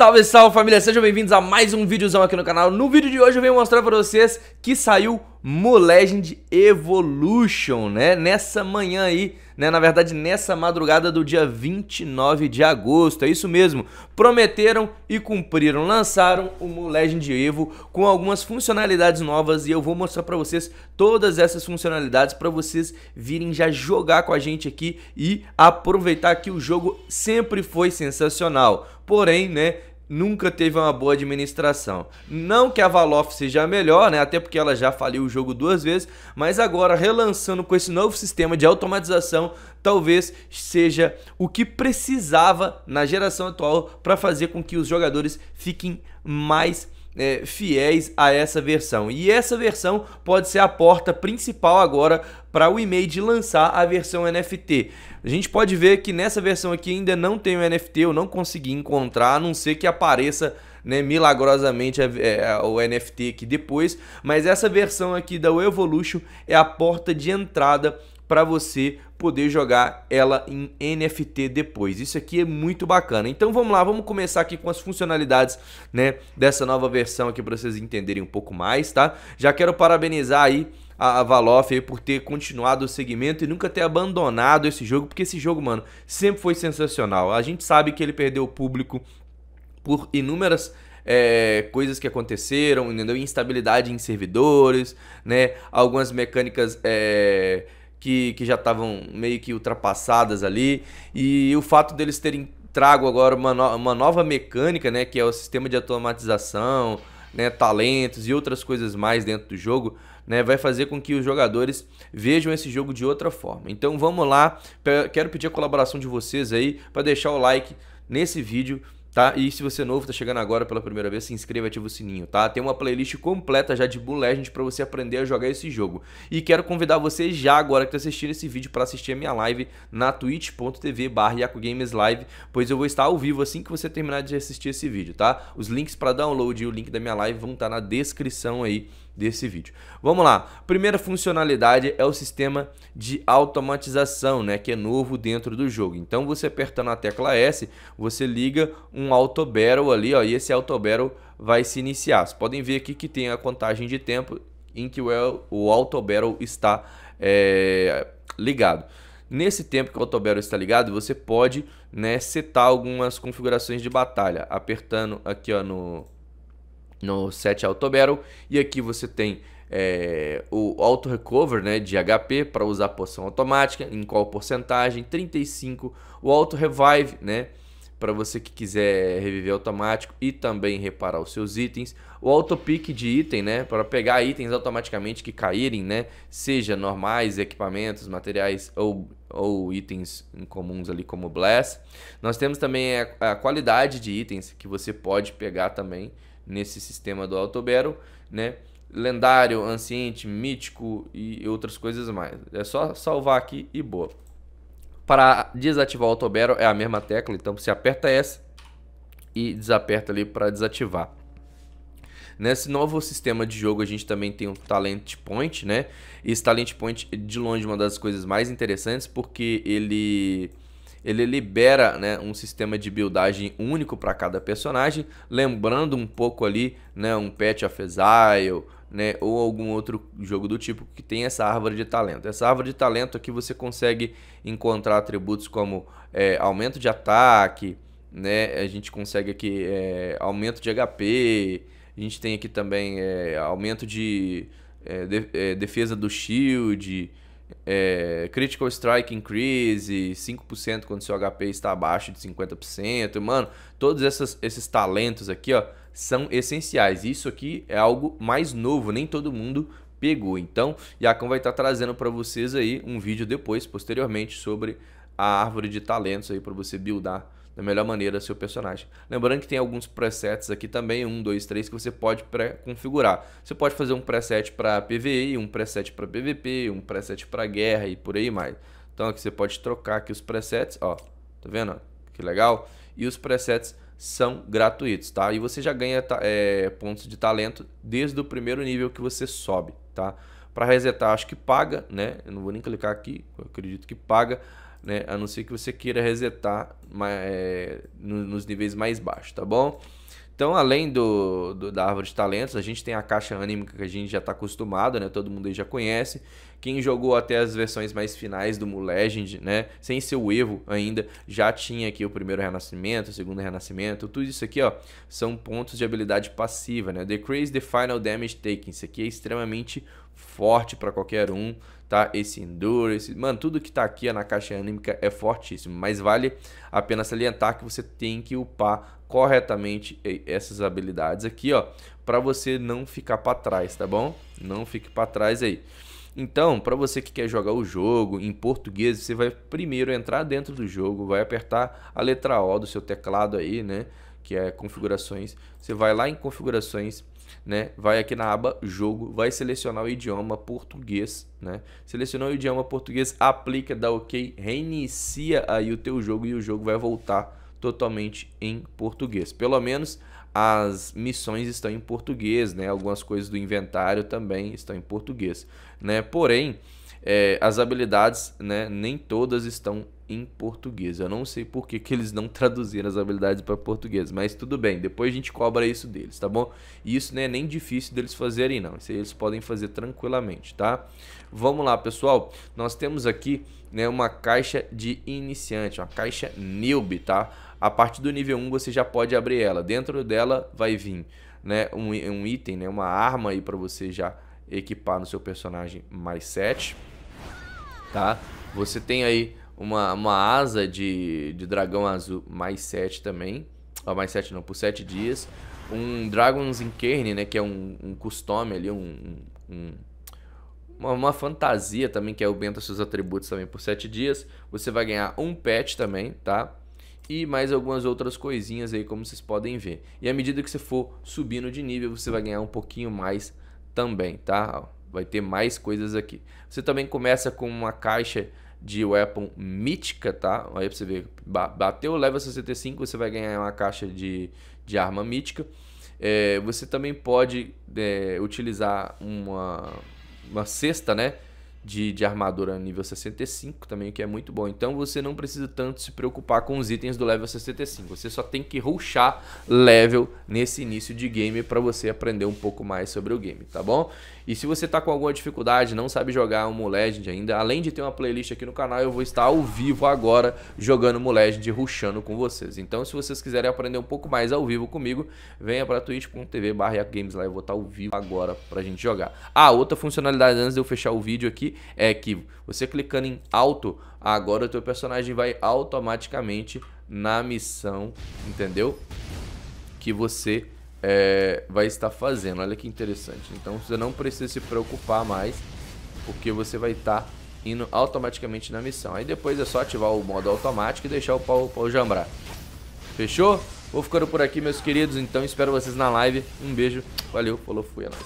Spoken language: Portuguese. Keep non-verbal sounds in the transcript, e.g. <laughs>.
Salve, salve família, sejam bem-vindos a mais um vídeozão aqui no canal. No vídeo de hoje eu venho mostrar pra vocês que saiu Mu Legend Evolution, né? Nessa manhã aí, né? Na verdade, nessa madrugada do dia 29 de agosto, é isso mesmo. Prometeram e cumpriram, lançaram o Mu Legend Evo com algumas funcionalidades novas e eu vou mostrar pra vocês todas essas funcionalidades pra vocês virem já jogar com a gente aqui e aproveitar que o jogo sempre foi sensacional. Porém, né? nunca teve uma boa administração. Não que a Valof seja melhor, né? Até porque ela já faliu o jogo duas vezes, mas agora relançando com esse novo sistema de automatização, talvez seja o que precisava na geração atual para fazer com que os jogadores fiquem mais é, fiéis a essa versão. E essa versão pode ser a porta principal agora para o e-mail de lançar a versão NFT. A gente pode ver que nessa versão aqui ainda não tem o NFT, eu não consegui encontrar, a não ser que apareça né, milagrosamente é, é, o NFT aqui depois, mas essa versão aqui da Evolution é a porta de entrada para você poder jogar ela em NFT depois. Isso aqui é muito bacana. Então vamos lá, vamos começar aqui com as funcionalidades, né, dessa nova versão aqui para vocês entenderem um pouco mais, tá? Já quero parabenizar aí a, Valof aí por ter continuado o segmento e nunca ter abandonado esse jogo, porque esse jogo, mano, sempre foi sensacional. A gente sabe que ele perdeu o público por inúmeras é, coisas que aconteceram, entendeu? Instabilidade em servidores, né? Algumas mecânicas é, que, que já estavam meio que ultrapassadas ali. E o fato deles terem trago agora uma, no, uma nova mecânica, né? Que é o sistema de automatização, né? talentos e outras coisas mais dentro do jogo. Né, vai fazer com que os jogadores vejam esse jogo de outra forma. Então vamos lá, quero pedir a colaboração de vocês aí para deixar o like nesse vídeo, tá? E se você é novo, tá chegando agora pela primeira vez, se inscreva e ativa o sininho, tá? Tem uma playlist completa já de Blue Legend para você aprender a jogar esse jogo. E quero convidar você já agora que tá assistindo esse vídeo para assistir a minha live na twitch.tv Live, pois eu vou estar ao vivo assim que você terminar de assistir esse vídeo, tá? Os links para download e o link da minha live vão estar tá na descrição aí desse vídeo. Vamos lá. Primeira funcionalidade é o sistema de automatização, né, que é novo dentro do jogo. Então você apertando a tecla S, você liga um auto barrel ali, ó, e esse auto barrel vai se iniciar. Vocês podem ver aqui que tem a contagem de tempo em que o é, auto barrel está é, ligado. Nesse tempo que o barrel está ligado, você pode né, setar algumas configurações de batalha, apertando aqui ó, no, no set Auto barrel E aqui você tem é, o Auto Recover né, de HP para usar poção automática, em qual porcentagem? 35. O Auto Revive, né? Para você que quiser reviver automático e também reparar os seus itens. O auto pick de item, né? Para pegar itens automaticamente que caírem, né? Seja normais, equipamentos, materiais ou, ou itens incomuns ali como Blast. Nós temos também a, a qualidade de itens que você pode pegar também nesse sistema do Altobero, né? Lendário, anciente, mítico e outras coisas mais. É só salvar aqui e boa. Para desativar o Altobero é a mesma tecla, então você aperta S e desaperta ali para desativar. Nesse novo sistema de jogo, a gente também tem o Talent Point, né? Esse Talent Point é de longe é uma das coisas mais interessantes, porque ele ele libera né, um sistema de buildagem único para cada personagem, lembrando um pouco ali né, um Patch of Exile né, ou algum outro jogo do tipo que tem essa árvore de talento. Essa árvore de talento aqui você consegue encontrar atributos como é, aumento de ataque, né, a gente consegue aqui é, aumento de HP, a gente tem aqui também é, aumento de, é, de é, defesa do shield, é, critical strike increase, 5% quando seu HP está abaixo de 50%. Mano, todos essas, esses talentos aqui, ó, são essenciais. Isso aqui é algo mais novo, nem todo mundo pegou. Então, Yakon vai estar tá trazendo para vocês aí um vídeo depois, posteriormente, sobre a árvore de talentos aí para você buildar da melhor maneira seu personagem. Lembrando que tem alguns presets aqui também, 1, 2, 3, que você pode pré-configurar. Você pode fazer um preset para PVE, um preset para PVP, um preset para guerra e por aí mais. Então aqui você pode trocar aqui os presets, ó, tá vendo? Que legal. E os presets são gratuitos, tá? E você já ganha é, pontos de talento desde o primeiro nível que você sobe, tá? Para resetar, acho que paga, né? Eu não vou nem clicar aqui, acredito que paga né? A não ser que você queira resetar é, nos níveis mais baixos, tá bom? Então, além do, do, da árvore de talentos, a gente tem a caixa anêmica que a gente já está acostumado, né? Todo mundo aí já conhece. Quem jogou até as versões mais finais do Mu Legend, né? Sem ser o Evo ainda, já tinha aqui o primeiro renascimento, o segundo renascimento. Tudo isso aqui, ó, são pontos de habilidade passiva, né? Decrease the final damage taken. Isso aqui é extremamente forte para qualquer um, tá? Esse Endurance, mano, tudo que tá aqui na caixa anêmica é fortíssimo, mas vale a pena salientar que você tem que upar corretamente essas habilidades aqui, ó, para você não ficar para trás, tá bom? Não fique para trás aí. Então, para você que quer jogar o jogo em português, você vai primeiro entrar dentro do jogo, vai apertar a letra O do seu teclado aí, né? que é configurações. Você vai lá em configurações, né? Vai aqui na aba jogo, vai selecionar o idioma português, né? Selecionou o idioma português, aplica, dá OK, reinicia aí o teu jogo e o jogo vai voltar totalmente em português. Pelo menos as missões estão em português, né? Algumas coisas do inventário também estão em português, né? Porém, é, as habilidades, né, nem todas estão em português. Eu não sei por que, que eles não <laughs> traduziram as habilidades para português, mas tudo bem, depois a gente cobra isso deles, tá bom? E isso não é nem difícil deles fazerem, não. Isso eles podem fazer tranquilamente, tá? Vamos lá, pessoal. Nós temos aqui né, uma caixa de iniciante, uma caixa newbie, tá? A partir do nível 1 você já pode abrir ela. Dentro dela vai vir né, um, um item, né, uma arma aí para você já equipar no seu personagem mais 7 tá? Você tem aí uma, uma asa de, de dragão azul mais 7 também. Ó, mais 7 não, por 7 dias. Um Dragon's Incarne, né? Que é um, um custom ali, um, um uma, uma, fantasia também, que é aumenta seus atributos também por 7 dias. Você vai ganhar um pet também, tá? E mais algumas outras coisinhas aí, como vocês podem ver. E à medida que você for subindo de nível, você vai ganhar um pouquinho mais também, tá? vai ter mais coisas aqui. Você também começa com uma caixa de weapon mítica, tá? Aí pra você ver, bateu level 65, você vai ganhar uma caixa de, de arma mítica. É, você também pode é, utilizar uma, uma cesta, né? de, de armadura nível 65 também, o que é muito bom. Então você não precisa tanto se preocupar com os itens do level 65. Você só tem que ruxar level nesse início de game para você aprender um pouco mais sobre o game, tá bom? E se você tá com alguma dificuldade, não sabe jogar o Legend ainda, além de ter uma playlist aqui no canal, eu vou estar ao vivo agora jogando um Legend ruxando com vocês. Então se vocês quiserem aprender um pouco mais ao vivo comigo, venha para twitch.tv/games lá, eu vou estar ao vivo agora pra gente jogar. Ah, outra funcionalidade antes de eu fechar o vídeo aqui, é que você clicando em alto, agora o teu personagem vai automaticamente na missão, entendeu? Que você é, vai estar fazendo. Olha que interessante. Então você não precisa se preocupar mais, porque você vai estar indo automaticamente na missão. Aí depois é só ativar o modo automático e deixar o pau, o pau jambrar. Fechou? Vou ficando por aqui, meus queridos. Então espero vocês na live. Um beijo, valeu, falou, fui, é nóis.